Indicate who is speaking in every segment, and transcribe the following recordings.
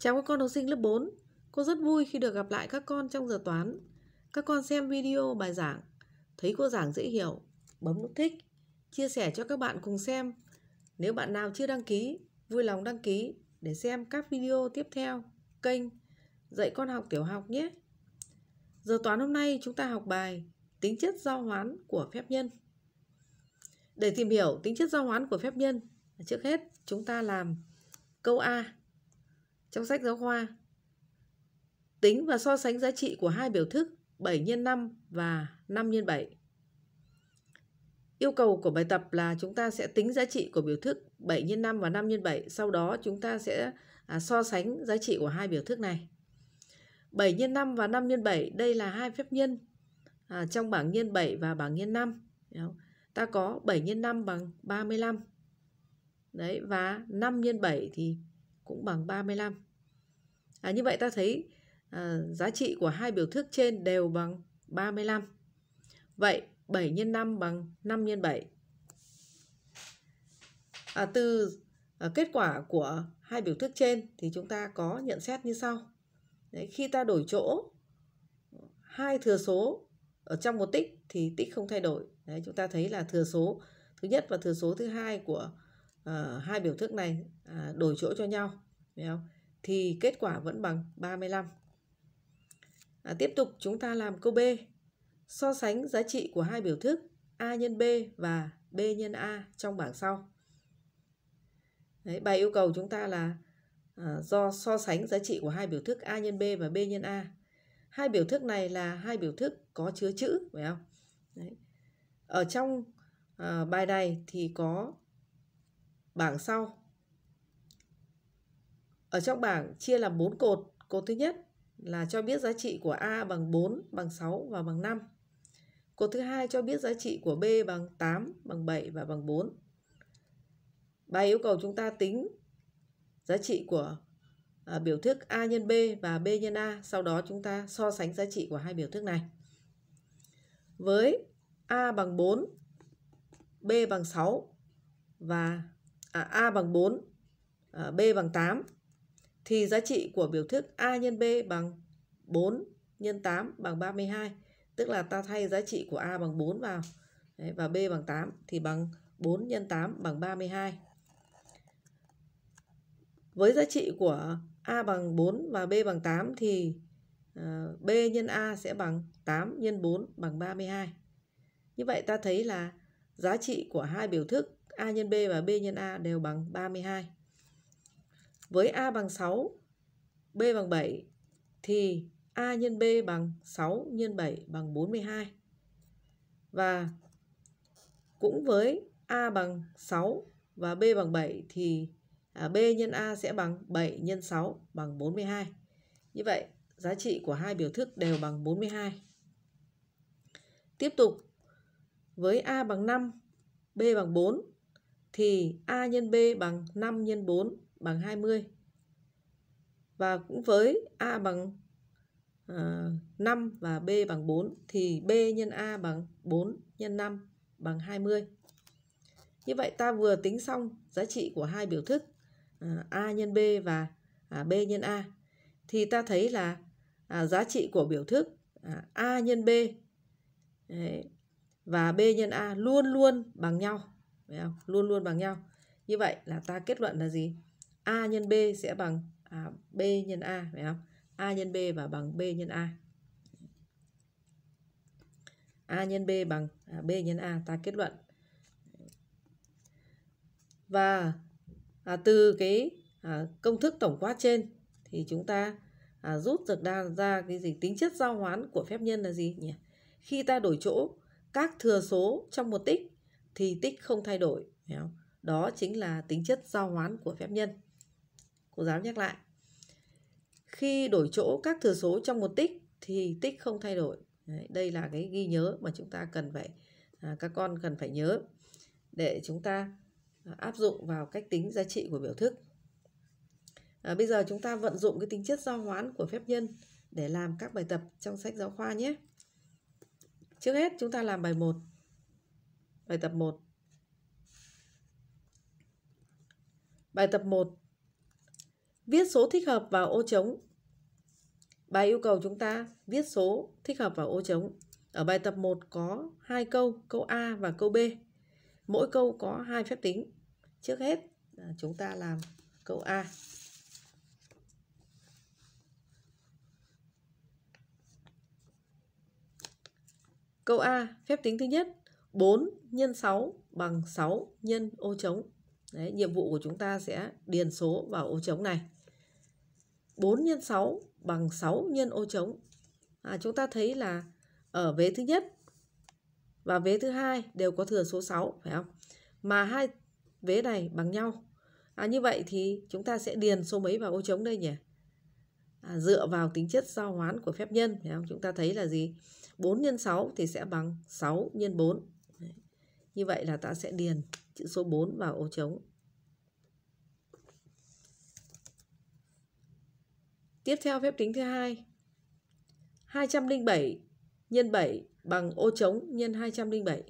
Speaker 1: Chào các con học sinh lớp 4 Cô rất vui khi được gặp lại các con trong giờ toán Các con xem video bài giảng Thấy cô giảng dễ hiểu Bấm nút thích Chia sẻ cho các bạn cùng xem Nếu bạn nào chưa đăng ký Vui lòng đăng ký để xem các video tiếp theo Kênh Dạy con học tiểu học nhé Giờ toán hôm nay chúng ta học bài Tính chất giao hoán của phép nhân Để tìm hiểu tính chất giao hoán của phép nhân Trước hết chúng ta làm câu A trong sách giáo khoa, tính và so sánh giá trị của hai biểu thức 7 x 5 và 5 x 7. Yêu cầu của bài tập là chúng ta sẽ tính giá trị của biểu thức 7 x 5 và 5 x 7, sau đó chúng ta sẽ à, so sánh giá trị của hai biểu thức này. 7 x 5 và 5 x 7 đây là hai phép nhân à, trong bảng nhân 7 và bảng nhân 5. Ta có 7 x 5 bằng 35. Đấy và 5 x 7 thì cũng bằng 35. À, như vậy ta thấy à, giá trị của hai biểu thức trên đều bằng 35. Vậy 7 x 5 bằng 5 x 7. À, từ à, kết quả của hai biểu thức trên thì chúng ta có nhận xét như sau. Đấy, khi ta đổi chỗ hai thừa số ở trong một tích thì tích không thay đổi. Đấy, chúng ta thấy là thừa số thứ nhất và thừa số thứ hai của uh, hai biểu thức này uh, đổi chỗ cho nhau không? thì kết quả vẫn bằng 35. À, tiếp tục chúng ta làm câu B. So sánh giá trị của hai biểu thức A nhân B và B nhân A trong bảng sau. Đấy, bài yêu cầu chúng ta là à, do so sánh giá trị của hai biểu thức A nhân B và B nhân A. Hai biểu thức này là hai biểu thức có chứa chữ, phải không? Đấy. Ở trong à, bài này thì có bảng sau. Ở trong bảng chia làm 4 cột. Cột thứ nhất là cho biết giá trị của A bằng 4, bằng 6 và bằng 5. Cột thứ hai cho biết giá trị của B bằng 8, bằng 7 và bằng 4. Bài yêu cầu chúng ta tính giá trị của à, biểu thức A nhân B và B nhân A, sau đó chúng ta so sánh giá trị của hai biểu thức này. Với A bằng 4, B bằng 6 và à, A bằng 4, à, B bằng 8 thì giá trị của biểu thức A nhân B bằng 4 nhân 8 bằng 32. Tức là ta thay giá trị của A bằng 4 vào Đấy, và B bằng 8 thì bằng 4 nhân 8 bằng 32. Với giá trị của A bằng 4 và B bằng 8 thì à, B nhân A sẽ bằng 8 nhân 4 bằng 32. Như vậy ta thấy là giá trị của hai biểu thức A nhân B và B nhân A đều bằng 32. Với A bằng 6, B bằng 7 thì A nhân B bằng 6 nhân 7 bằng 42. Và cũng với A bằng 6 và B bằng 7 thì à, B nhân A sẽ bằng 7 nhân 6 bằng 42. Như vậy, giá trị của hai biểu thức đều bằng 42. Tiếp tục, với A bằng 5, B bằng 4 thì A nhân B bằng 5 nhân 4 bằng 20. Và cũng với A bằng à, 5 và B bằng 4 thì B nhân A bằng 4 nhân 5 bằng 20. Như vậy ta vừa tính xong giá trị của hai biểu thức à, A nhân B và à, B nhân A. Thì ta thấy là à, giá trị của biểu thức à, A nhân B Đấy. và B nhân A luôn luôn bằng nhau phải không luôn luôn bằng nhau như vậy là ta kết luận là gì a nhân b sẽ bằng à, b nhân a phải không a nhân b và bằng b nhân a a nhân b bằng à, b nhân a ta kết luận và à, từ cái à, công thức tổng quát trên thì chúng ta à, rút được ra, ra cái gì tính chất giao hoán của phép nhân là gì nhỉ khi ta đổi chỗ các thừa số trong một tích thì tích không thay đổi đó chính là tính chất giao hoán của phép nhân cô giáo nhắc lại khi đổi chỗ các thừa số trong một tích thì tích không thay đổi đây là cái ghi nhớ mà chúng ta cần phải à, các con cần phải nhớ để chúng ta à, áp dụng vào cách tính giá trị của biểu thức à, bây giờ chúng ta vận dụng cái tính chất giao hoán của phép nhân để làm các bài tập trong sách giáo khoa nhé trước hết chúng ta làm bài 1 Bài tập 1 Bài tập 1 Viết số thích hợp vào ô trống Bài yêu cầu chúng ta viết số thích hợp vào ô trống Ở bài tập 1 có hai câu, câu A và câu B Mỗi câu có hai phép tính Trước hết chúng ta làm câu A Câu A, phép tính thứ nhất 4 nhân 6 bằng 6 nhân ô trống. Đấy, nhiệm vụ của chúng ta sẽ điền số vào ô trống này. 4 nhân 6 bằng 6 nhân ô trống. À, chúng ta thấy là ở vế thứ nhất và vế thứ hai đều có thừa số 6 phải không? Mà hai vế này bằng nhau. À, như vậy thì chúng ta sẽ điền số mấy vào ô trống đây nhỉ? À, dựa vào tính chất giao hoán của phép nhân phải không? Chúng ta thấy là gì? 4 nhân 6 thì sẽ bằng 6 nhân 4. Như vậy là ta sẽ điền chữ số 4 vào ô trống. Tiếp theo phép tính thứ hai. 207 nhân 7 bằng ô trống nhân 207.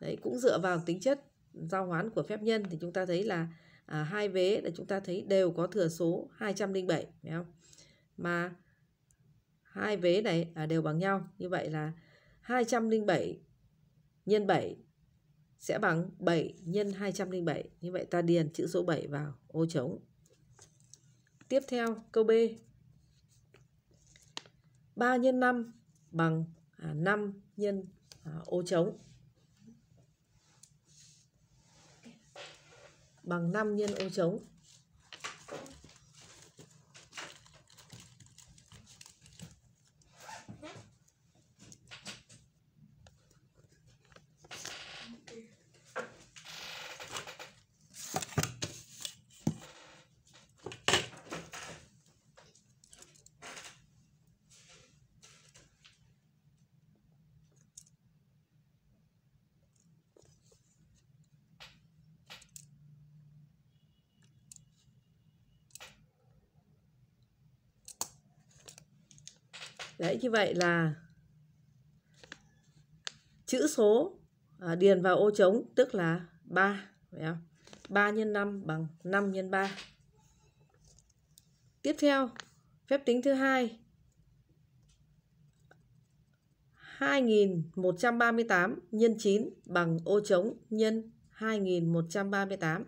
Speaker 1: Đấy cũng dựa vào tính chất giao hoán của phép nhân thì chúng ta thấy là à, hai vế là chúng ta thấy đều có thừa số 207 phải không? Mà hai vế này à, đều bằng nhau. Như vậy là 207 nhân 7 sẽ bằng 7 nhân 207. Như vậy ta điền chữ số 7 vào ô trống. Tiếp theo câu B. 3 nhân 5 bằng 5 à, à, nhân ô trống. Bằng 5 nhân ô trống. đấy như vậy là chữ số à, điền vào ô trống tức là 3 phải không? 3 nhân 5 bằng 5 nhân 3 tiếp theo phép tính thứ hai 2138 nhân 9 bằng ô trống nhân 2138.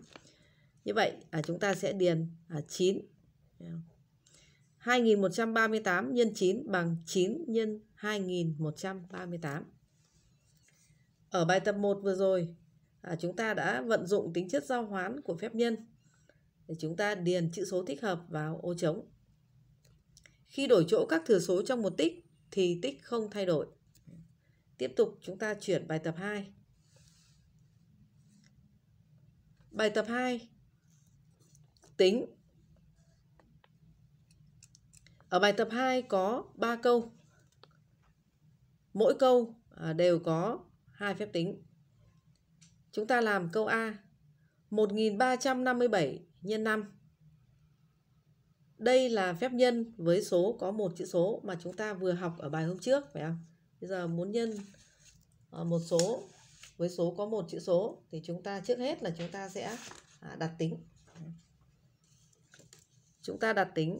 Speaker 1: Như vậy à, chúng ta sẽ điền à, 9. 2138 nhân 9 bằng 9 nhân 2138. Ở bài tập 1 vừa rồi, à, chúng ta đã vận dụng tính chất giao hoán của phép nhân để chúng ta điền chữ số thích hợp vào ô trống. Khi đổi chỗ các thừa số trong một tích thì tích không thay đổi. Tiếp tục chúng ta chuyển bài tập 2. Bài tập 2 tính ở bài tập 2 có 3 câu. Mỗi câu à, đều có hai phép tính. Chúng ta làm câu A 1357 nhân 5. Đây là phép nhân với số có một chữ số mà chúng ta vừa học ở bài hôm trước phải không? Bây giờ muốn nhân à, một số với số có một chữ số thì chúng ta trước hết là chúng ta sẽ à, đặt tính. Chúng ta đặt tính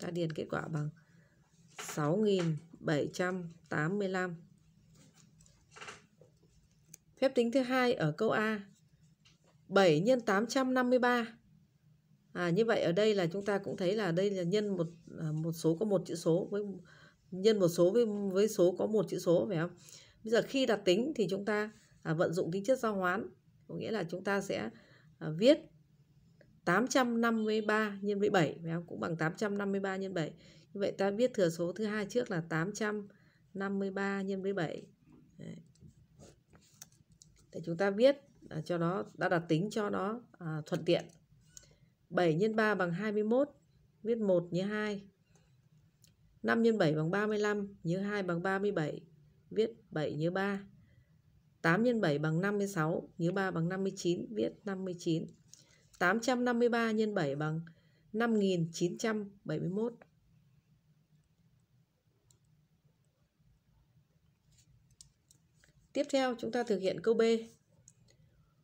Speaker 1: ta điền kết quả bằng 6.785 phép tính thứ hai ở câu A 7 nhân 853 à, như vậy ở đây là chúng ta cũng thấy là đây là nhân một à, một số có một chữ số với nhân một số với với số có một chữ số phải không bây giờ khi đặt tính thì chúng ta à, vận dụng tính chất giao hoán có nghĩa là chúng ta sẽ à, viết 853 nhân với 7 phải không? cũng bằng 853 nhân 7. Như vậy ta biết thừa số thứ hai trước là 853 nhân với 7. Để chúng ta viết à, cho nó đã đặt tính cho nó à, thuận tiện. 7 nhân 3 bằng 21, viết 1 nhớ 2. 5 nhân 7 bằng 35, nhớ 2 bằng 37, viết 7 nhớ 3. 8 nhân 7 bằng 56, nhớ 3 bằng 59, viết 59. 853 nhân 7 bằng 5971. Tiếp theo chúng ta thực hiện câu B.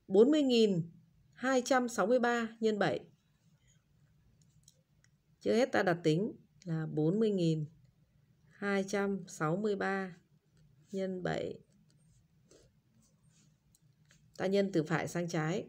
Speaker 1: 40.263 nhân 7. chưa hết ta đặt tính là 40.263 nhân 7. Ta nhân từ phải sang trái.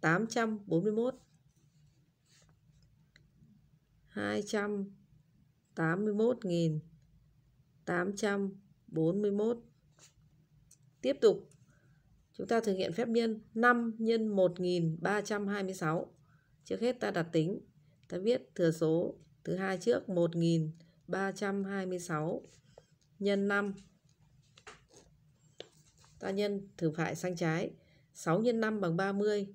Speaker 1: 841 281.000 841 Tiếp tục chúng ta thực hiện phép nhân 5 nhân 1326 Trước hết ta đặt tính Ta viết thừa số thứ hai trước 1326 nhân 5 Ta nhân thử phải sang trái 6 x 5 bằng 30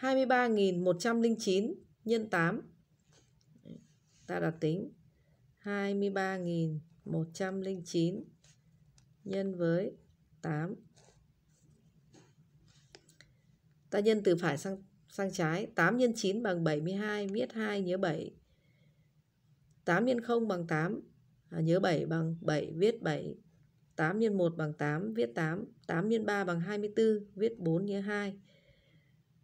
Speaker 1: 23.109 nhân 8 ta đặt tính 23.109 nhân với 8 ta nhân từ phải sang sang trái 8 nhân 9 bằng 72 viết 2 nhớ 7 8 nhân 0 bằng 8 à, nhớ 7 bằng 7 viết 7 8 nhân 1 bằng 8 viết 8 8 nhân 3 bằng 24 viết 4 nhớ 2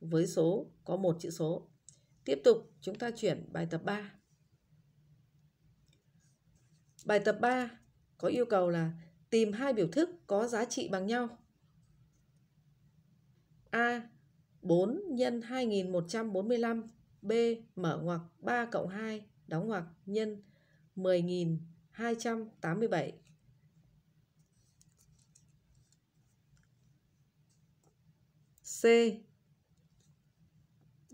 Speaker 1: với số có một chữ số. Tiếp tục chúng ta chuyển bài tập 3. Bài tập 3 có yêu cầu là tìm hai biểu thức có giá trị bằng nhau. A 4 nhân 2145, B mở ngoặc 3 cộng 2 đóng ngoặc nhân 10.287. C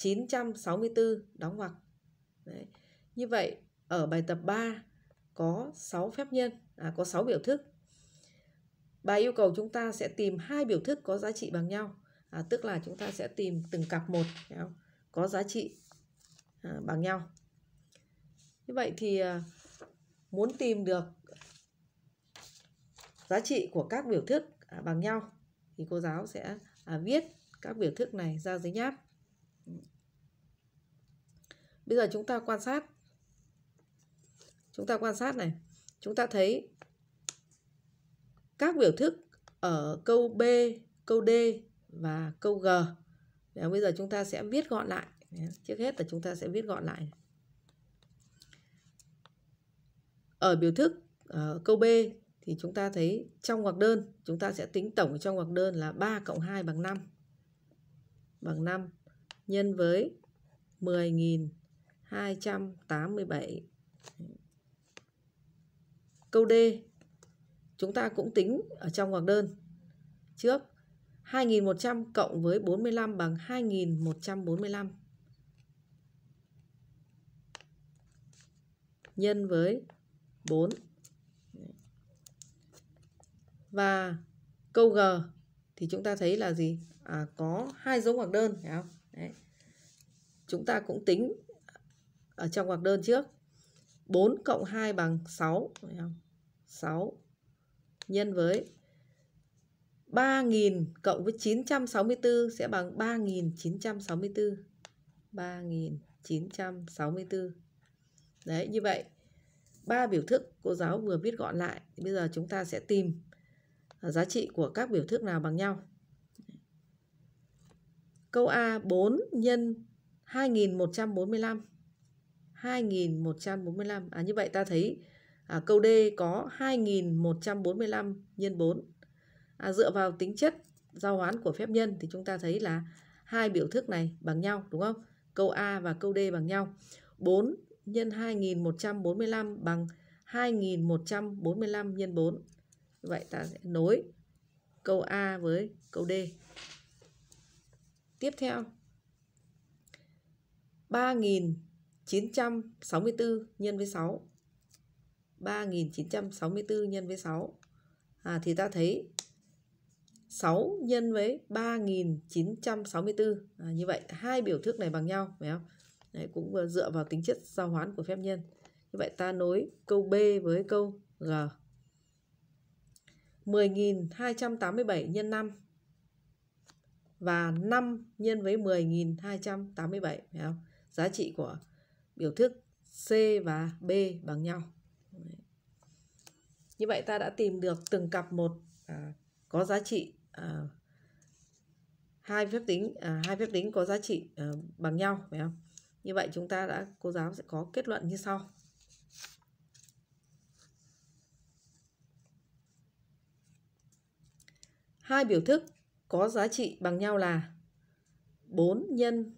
Speaker 1: 964 đóng ngoặc. Đấy. Như vậy ở bài tập 3 có 6 phép nhân, à, có 6 biểu thức. Bài yêu cầu chúng ta sẽ tìm hai biểu thức có giá trị bằng nhau, à, tức là chúng ta sẽ tìm từng cặp một có giá trị à, bằng nhau. Như vậy thì à, muốn tìm được giá trị của các biểu thức à, bằng nhau thì cô giáo sẽ à, viết các biểu thức này ra giấy nháp bây giờ chúng ta quan sát chúng ta quan sát này chúng ta thấy các biểu thức ở câu b câu d và câu g Để bây giờ chúng ta sẽ viết gọn lại trước hết là chúng ta sẽ viết gọn lại ở biểu thức ở ờ, câu b thì chúng ta thấy trong ngoặc đơn chúng ta sẽ tính tổng trong ngoặc đơn là 3 cộng 2 bằng 5 bằng 5 nhân với 10.287. Câu D chúng ta cũng tính ở trong ngoặc đơn trước 2.100 cộng với 45 bằng 2.145 nhân với 4 và câu G thì chúng ta thấy là gì? À, có hai dấu ngoặc đơn phải không? Đấy. Chúng ta cũng tính ở trong ngoặc đơn trước. 4 cộng 2 bằng 6. 6 nhân với 3.000 cộng với 964 sẽ bằng 3.964. 3.964. Đấy, như vậy ba biểu thức cô giáo vừa viết gọn lại. Bây giờ chúng ta sẽ tìm giá trị của các biểu thức nào bằng nhau. Câu A 4 nhân 2145. 2145. À như vậy ta thấy à, câu D có 2145 nhân 4. À, dựa vào tính chất giao hoán của phép nhân thì chúng ta thấy là hai biểu thức này bằng nhau đúng không? Câu A và câu D bằng nhau. 4 nhân 2145 bằng 2145 nhân 4. Vậy ta sẽ nối câu A với câu D. Tiếp theo 3964 nhân với 6 3964 nhân với 6 à, thì ta thấy 6 nhân với 3964 à, như vậy hai biểu thức này bằng nhau phải không Đấy, cũng dựa vào tính chất giao hoán của phép nhân như vậy ta nối câu B với câu G 10.287 nhân 5 và 5 nhân với 10.287 phải không? Giá trị của biểu thức C và B bằng nhau. Như vậy ta đã tìm được từng cặp một à, có giá trị à, hai phép tính à, hai phép tính có giá trị à, bằng nhau phải không? Như vậy chúng ta đã cô giáo sẽ có kết luận như sau. Hai biểu thức có giá trị bằng nhau là 4 nhân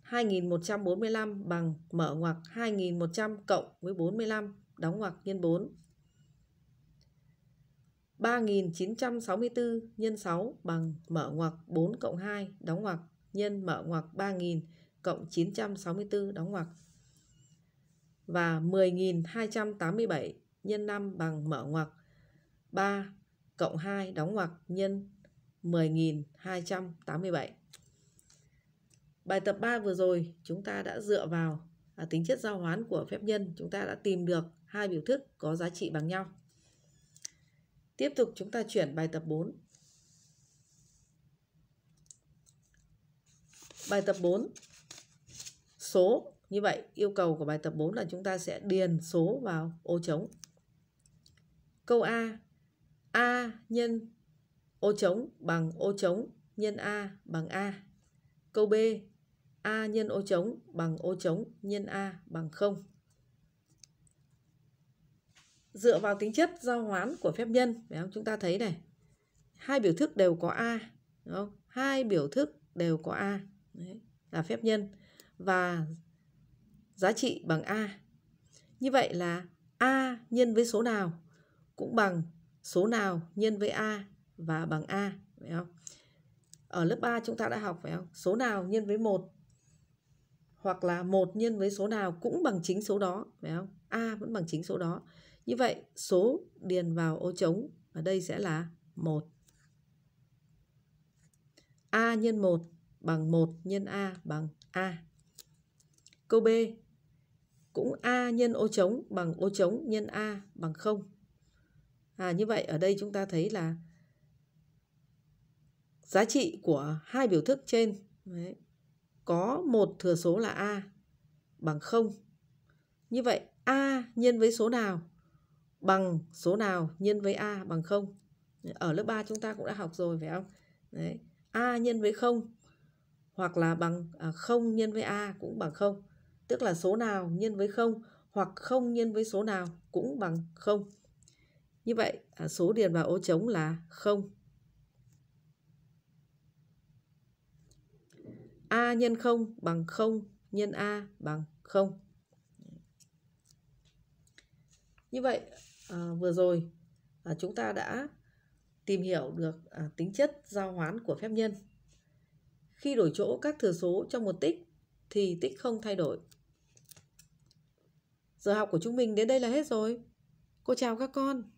Speaker 1: 2145 bằng mở ngoặc 2100 cộng với 45 đóng ngoặc nhân 4. 3964 nhân 6 bằng mở ngoặc 4 cộng 2 đóng ngoặc nhân mở ngoặc 3000 cộng 964 đóng ngoặc. Và 10287 nhân 5 bằng mở ngoặc 3 cộng 2 đóng ngoặc nhân 10.287. Bài tập 3 vừa rồi chúng ta đã dựa vào à, tính chất giao hoán của phép nhân, chúng ta đã tìm được hai biểu thức có giá trị bằng nhau. Tiếp tục chúng ta chuyển bài tập 4. Bài tập 4 số như vậy yêu cầu của bài tập 4 là chúng ta sẽ điền số vào ô trống. Câu A A nhân ô trống bằng ô trống nhân A bằng A. Câu B, A nhân ô trống bằng ô trống nhân A bằng 0. Dựa vào tính chất giao hoán của phép nhân, phải không? chúng ta thấy này, hai biểu thức đều có A, đúng không? Hai biểu thức đều có A, đấy, là phép nhân. Và giá trị bằng A. Như vậy là A nhân với số nào cũng bằng số nào nhân với A và bằng A phải không? Ở lớp 3 chúng ta đã học phải không? Số nào nhân với 1 hoặc là 1 nhân với số nào cũng bằng chính số đó phải không? A vẫn bằng chính số đó. Như vậy số điền vào ô trống ở đây sẽ là 1. A nhân 1 bằng 1 nhân A bằng A. Câu B cũng A nhân ô trống bằng ô trống nhân A bằng 0. À như vậy ở đây chúng ta thấy là giá trị của hai biểu thức trên đấy, có một thừa số là a bằng 0. Như vậy a nhân với số nào bằng số nào nhân với a bằng 0. Ở lớp 3 chúng ta cũng đã học rồi phải không? Đấy, a nhân với 0 hoặc là bằng à, 0 nhân với a cũng bằng 0. Tức là số nào nhân với 0 hoặc 0 nhân với số nào cũng bằng 0. Như vậy à, số điền vào ô trống là 0. A nhân 0 bằng 0 nhân A bằng 0. Như vậy à, vừa rồi à, chúng ta đã tìm hiểu được à, tính chất giao hoán của phép nhân. Khi đổi chỗ các thừa số trong một tích thì tích không thay đổi. Giờ học của chúng mình đến đây là hết rồi. Cô chào các con.